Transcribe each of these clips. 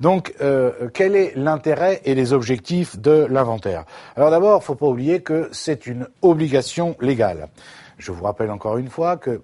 Donc, euh, quel est l'intérêt et les objectifs de l'inventaire Alors d'abord, il ne faut pas oublier que c'est une obligation légale. Je vous rappelle encore une fois que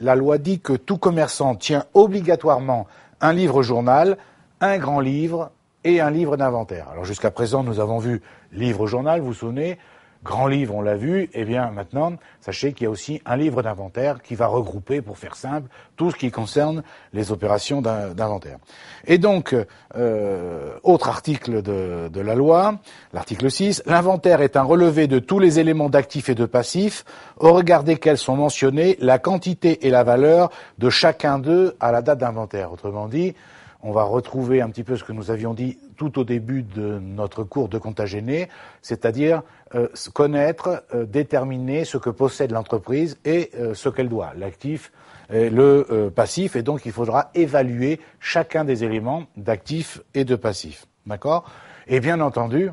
la loi dit que tout commerçant tient obligatoirement un livre journal, un grand livre et un livre d'inventaire. Alors jusqu'à présent, nous avons vu livre journal, vous vous souvenez, grand livre, on l'a vu, eh bien maintenant, sachez qu'il y a aussi un livre d'inventaire qui va regrouper, pour faire simple, tout ce qui concerne les opérations d'inventaire. Et donc, euh, autre article de, de la loi, l'article 6, l'inventaire est un relevé de tous les éléments d'actifs et de passifs au regard desquels sont mentionnés la quantité et la valeur de chacun d'eux à la date d'inventaire. Autrement dit, on va retrouver un petit peu ce que nous avions dit tout au début de notre cours de Contagéné, c'est-à-dire euh, connaître, euh, déterminer ce que possède l'entreprise et euh, ce qu'elle doit, l'actif, et le passif, et donc il faudra évaluer chacun des éléments d'actif et de passif. D'accord Et bien entendu,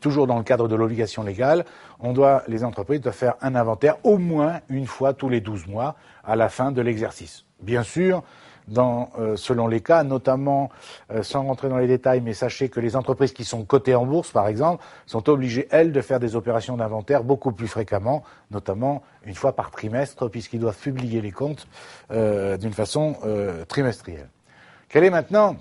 toujours dans le cadre de l'obligation légale, on doit, les entreprises doivent faire un inventaire au moins une fois tous les 12 mois à la fin de l'exercice. Bien sûr, dans, euh, selon les cas, notamment, euh, sans rentrer dans les détails, mais sachez que les entreprises qui sont cotées en bourse, par exemple, sont obligées, elles, de faire des opérations d'inventaire beaucoup plus fréquemment, notamment une fois par trimestre, puisqu'ils doivent publier les comptes euh, d'une façon trimestrielle. Quel est maintenant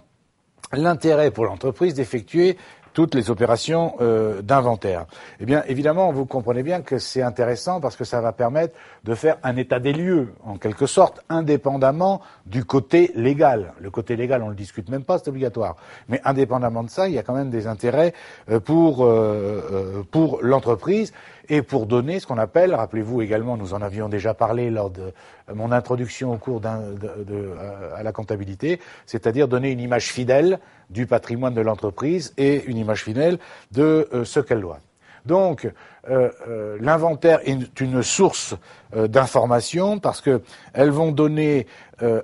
l'intérêt pour l'entreprise d'effectuer toutes les opérations euh, d'inventaire. Eh bien, évidemment, vous comprenez bien que c'est intéressant parce que ça va permettre de faire un état des lieux, en quelque sorte, indépendamment du côté légal. Le côté légal, on ne le discute même pas, c'est obligatoire. Mais indépendamment de ça, il y a quand même des intérêts euh, pour, euh, pour l'entreprise et pour donner ce qu'on appelle, rappelez-vous également, nous en avions déjà parlé lors de mon introduction au cours de, euh, à la comptabilité, c'est-à-dire donner une image fidèle du patrimoine de l'entreprise et une image fidèle de euh, ce qu'elle doit. Donc, euh, euh, l'inventaire est une source euh, d'informations d'information parce que elles vont donner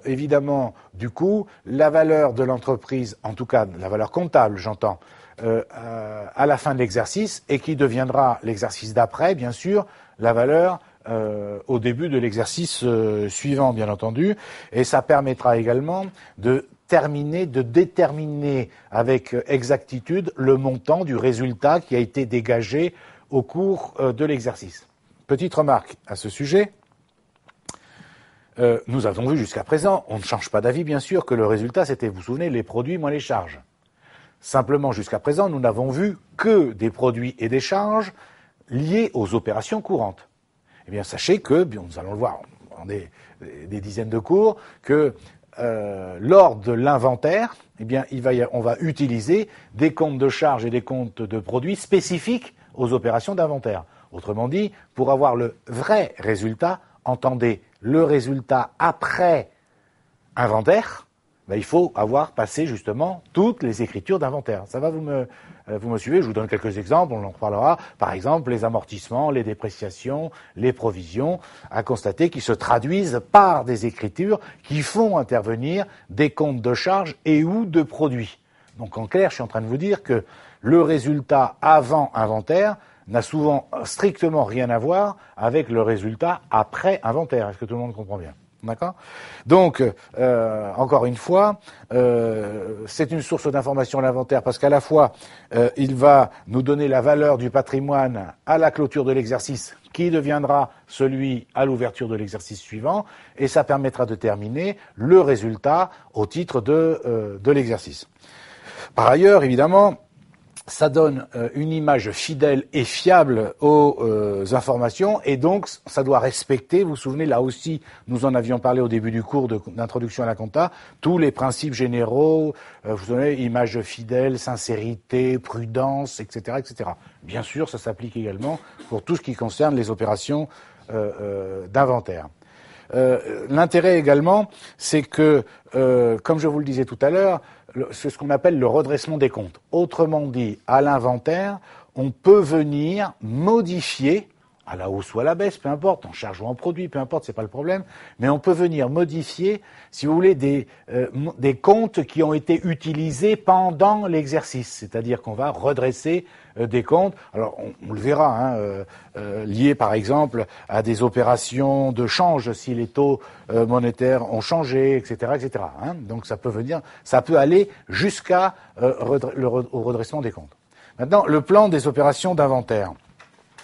évidemment du coup la valeur de l'entreprise, en tout cas la valeur comptable, j'entends, à la fin de l'exercice et qui deviendra l'exercice d'après, bien sûr, la valeur au début de l'exercice suivant, bien entendu, et ça permettra également de terminer de déterminer avec euh, exactitude le montant du résultat qui a été dégagé au cours euh, de l'exercice. Petite remarque à ce sujet. Euh, nous avons vu jusqu'à présent, on ne change pas d'avis bien sûr, que le résultat c'était, vous vous souvenez, les produits moins les charges. Simplement, jusqu'à présent, nous n'avons vu que des produits et des charges liés aux opérations courantes. Eh bien, sachez que, nous allons le voir, dans des dizaines de cours, que euh, lors de l'inventaire, eh bien, on va utiliser des comptes de charges et des comptes de produits spécifiques aux opérations d'inventaire. Autrement dit, pour avoir le vrai résultat, entendez le résultat après inventaire, ben, il faut avoir passé justement toutes les écritures d'inventaire. Ça va, vous me, euh, vous me suivez Je vous donne quelques exemples, on en parlera. Par exemple, les amortissements, les dépréciations, les provisions, à constater qu'ils se traduisent par des écritures qui font intervenir des comptes de charges et ou de produits. Donc en clair, je suis en train de vous dire que le résultat avant inventaire n'a souvent strictement rien à voir avec le résultat après inventaire. Est-ce que tout le monde comprend bien D'accord Donc, euh, encore une fois, euh, c'est une source d'information l'inventaire parce qu'à la fois, euh, il va nous donner la valeur du patrimoine à la clôture de l'exercice qui deviendra celui à l'ouverture de l'exercice suivant et ça permettra de terminer le résultat au titre de l'exercice. Par ailleurs, évidemment, ça donne euh, une image fidèle et fiable aux euh, informations et donc ça doit respecter, vous vous souvenez, là aussi nous en avions parlé au début du cours d'introduction à la compta, tous les principes généraux, euh, vous savez, image fidèle, sincérité, prudence, etc. etc. Bien sûr, ça s'applique également pour tout ce qui concerne les opérations d'inventaire. L'intérêt également, c'est que, comme je vous le disais tout à l'heure, c'est ce qu'on appelle le redressement des comptes. Autrement dit, à l'inventaire, on peut venir modifier à la hausse ou à la baisse, peu importe, en charge ou en produit, peu importe, c'est pas le problème, mais on peut venir modifier, si vous voulez, des, euh, des comptes qui ont été utilisés pendant l'exercice, c'est-à-dire qu'on va redresser euh, des comptes, alors on, le verra, hein, euh, lié, par exemple à des opérations de change, si les taux monétaires ont changé, etc., etc. Hein. donc ça peut venir, ça peut aller jusqu'à au redressement des comptes. Maintenant, le plan des opérations d'inventaire.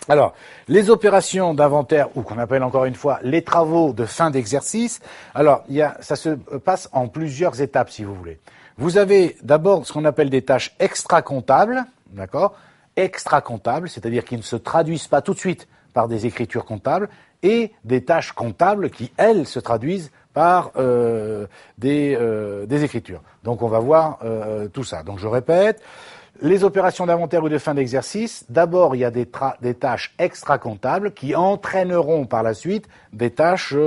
Alors, les opérations d'inventaire, ou qu'on appelle encore une fois les travaux de fin d'exercice, alors ça se passe en plusieurs étapes, si vous voulez. Vous avez d'abord ce qu'on appelle des tâches extra-comptables, d'accord Extra-comptables, c'est-à-dire qui ne se traduisent pas tout de suite par des écritures comptables, et des tâches comptables qui, elles, se traduisent par euh, des, euh, des, écritures. Donc on va voir euh, tout ça. Donc je répète, les opérations d'inventaire ou de fin d'exercice, d'abord, il y a des, tâches extra-comptables qui entraîneront par la suite des tâches euh,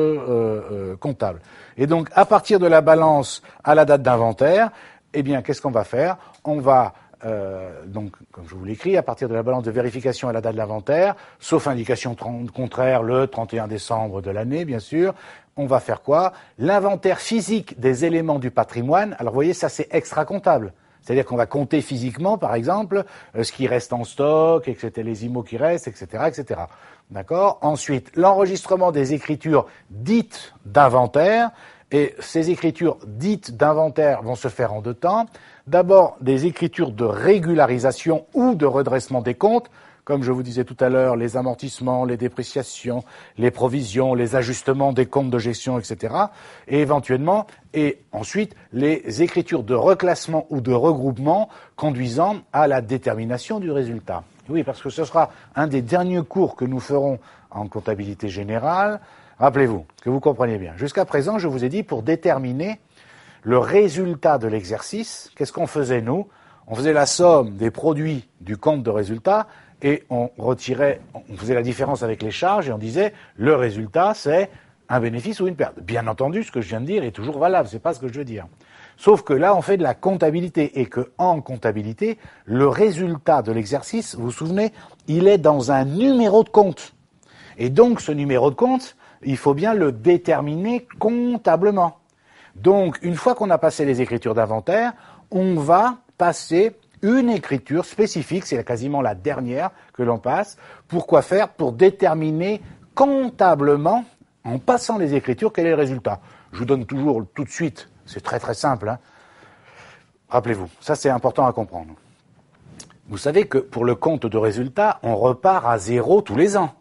euh, comptables. Et donc, à partir de la balance à la date d'inventaire, eh bien, qu'est-ce qu'on va faire On va euh, donc, comme je vous l'écris, à partir de la balance de vérification à la date de l'inventaire, sauf indication contraire le 31 décembre de l'année, bien sûr, on va faire quoi L'inventaire physique des éléments du patrimoine. Alors, vous voyez, ça, c'est extra-comptable. C'est-à-dire qu'on va compter physiquement, par exemple, euh, ce qui reste en stock, etc., les IMO qui restent, etc., etc. D'accord Ensuite, l'enregistrement des écritures dites d'inventaire. Et ces écritures dites d'inventaire vont se faire en deux temps. D'abord, des écritures de régularisation ou de redressement des comptes comme je vous disais tout à l'heure, les amortissements, les dépréciations, les provisions, les ajustements des comptes de gestion, etc. Et éventuellement, et ensuite, les écritures de reclassement ou de regroupement conduisant à la détermination du résultat. Oui, parce que ce sera un des derniers cours que nous ferons en comptabilité générale. Rappelez-vous, que vous compreniez bien. Jusqu'à présent, je vous ai dit, pour déterminer le résultat de l'exercice, qu'est-ce qu'on faisait nous On faisait la somme des produits du compte de résultat et on retirait, on faisait la différence avec les charges et on disait le résultat c'est un bénéfice ou une perte. Bien entendu, ce que je viens de dire est toujours valable, c'est pas ce que je veux dire. Sauf que là, on fait de la comptabilité et que en comptabilité, le résultat de l'exercice, vous vous souvenez, il est dans un numéro de compte. Et donc, ce numéro de compte, il faut bien le déterminer comptablement. Donc, une fois qu'on a passé les écritures d'inventaire, on va passer une écriture spécifique, c'est quasiment la dernière que l'on passe. Pourquoi faire Pour déterminer comptablement, en passant les écritures, quel est le résultat. Je vous donne toujours tout de suite, c'est très très simple. Hein. Rappelez-vous, ça c'est important à comprendre. Vous savez que pour le compte de résultat, on repart à zéro tous les ans.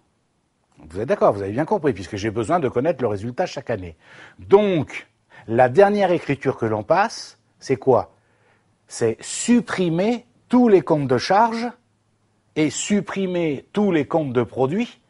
Vous êtes d'accord, vous avez bien compris, puisque j'ai besoin de connaître le résultat chaque année. Donc, la dernière écriture que l'on passe, c'est quoi c'est supprimer tous les comptes de charges et supprimer tous les comptes de produits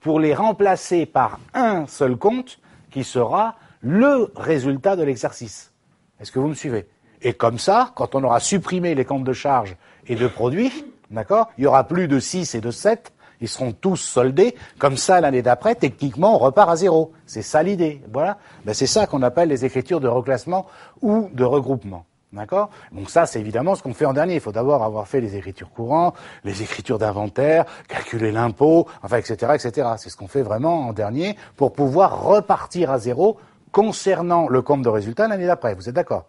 pour les remplacer par un seul compte qui sera le résultat de l'exercice. Est-ce que vous me suivez Et comme ça, quand on aura supprimé les comptes de charges et de produits, d'accord, il y aura plus de 6 et de 7, ils seront tous soldés. Comme ça, l'année d'après, techniquement, on repart à zéro. C'est ça l'idée. Voilà. Ben, c'est ça qu'on appelle les écritures de reclassement ou de regroupement. D'accord Donc ça, c'est évidemment ce qu'on fait en dernier. Il faut d'abord avoir fait les écritures courantes, les écritures d'inventaire, calculer l'impôt, enfin, etc., etc. C'est ce qu'on fait vraiment en dernier pour pouvoir repartir à zéro concernant le compte de résultat l'année d'après. Vous êtes d'accord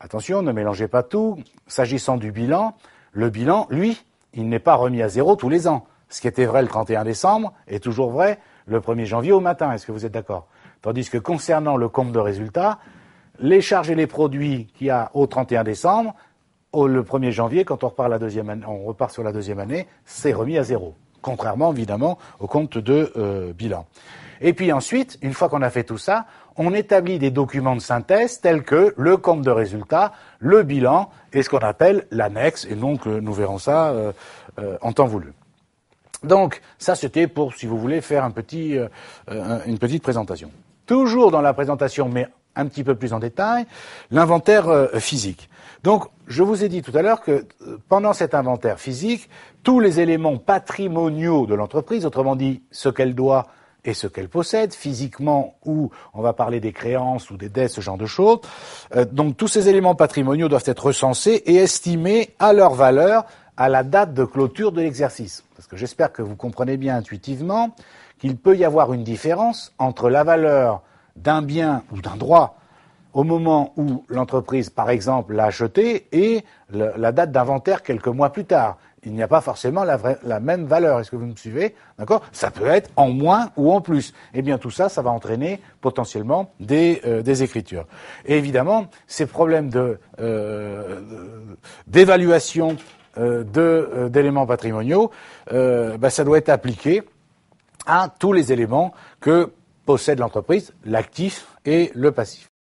Attention, ne mélangez pas tout. S'agissant du bilan, le bilan, lui, il n'est pas remis à zéro tous les ans. Ce qui était vrai le 31 décembre est toujours vrai le 1er janvier au matin. Est-ce que vous êtes d'accord Tandis que concernant le compte de résultat, les charges et les produits qu'il y a au 31 décembre, au, le 1er janvier, quand on, repart la deuxième année, on repart sur la deuxième année, c'est remis à zéro. Contrairement, évidemment, au compte de euh, bilan. Et puis ensuite, une fois qu'on a fait tout ça, on établit des documents de synthèse tels que le compte de résultat, le bilan et ce qu'on appelle l'annexe. Et donc, euh, nous verrons ça euh, en temps voulu. Donc, ça, c'était pour, si vous voulez, faire un petit, une petite présentation. Toujours dans la présentation, mais un petit peu plus en détail l'inventaire euh, physique. Donc, je vous ai dit tout à l'heure que euh, pendant cet inventaire physique, tous les éléments patrimoniaux de l'entreprise, autrement dit ce qu'elle doit et ce qu'elle possède, physiquement ou on va parler des créances ou des dettes, ce genre de choses. Euh, donc tous ces éléments patrimoniaux doivent être recensés et estimés à leur valeur à la date de clôture de l'exercice. Parce que j'espère que vous comprenez bien intuitivement qu'il peut y avoir une différence entre la valeur d'un bien ou d'un droit au moment où l'entreprise, par exemple, l'a acheté et la date d'inventaire quelques mois plus tard. Il n'y a pas forcément la, même valeur. Est-ce que vous me suivez D'accord Ça peut être en moins ou en plus. Eh bien, tout ça, ça va entraîner potentiellement des, euh, écritures. Et évidemment, ces problèmes de euh, d'évaluation euh, d'éléments patrimoniaux, bah, ça doit être appliqué à tous les éléments que possède l'entreprise, l'actif et le passif.